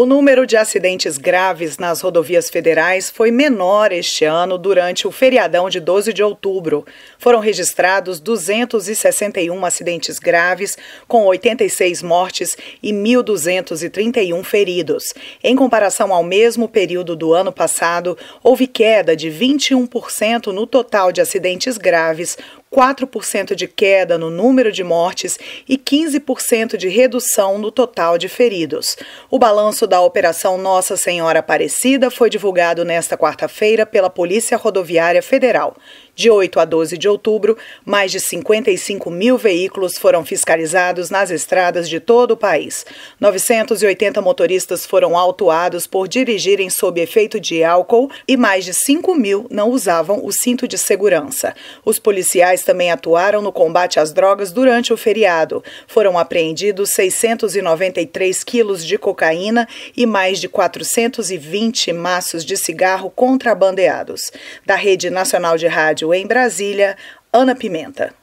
O número de acidentes graves nas rodovias federais foi menor este ano durante o feriadão de 12 de outubro. Foram registrados 261 acidentes graves, com 86 mortes e 1.231 feridos. Em comparação ao mesmo período do ano passado, houve queda de 21% no total de acidentes graves, 4% de queda no número de mortes e 15% de redução no total de feridos. O balanço da Operação Nossa Senhora Aparecida foi divulgado nesta quarta-feira pela Polícia Rodoviária Federal. De 8 a 12 de outubro, mais de 55 mil veículos foram fiscalizados nas estradas de todo o país. 980 motoristas foram autuados por dirigirem sob efeito de álcool e mais de 5 mil não usavam o cinto de segurança. Os policiais policiais também atuaram no combate às drogas durante o feriado. Foram apreendidos 693 quilos de cocaína e mais de 420 maços de cigarro contrabandeados. Da Rede Nacional de Rádio em Brasília, Ana Pimenta.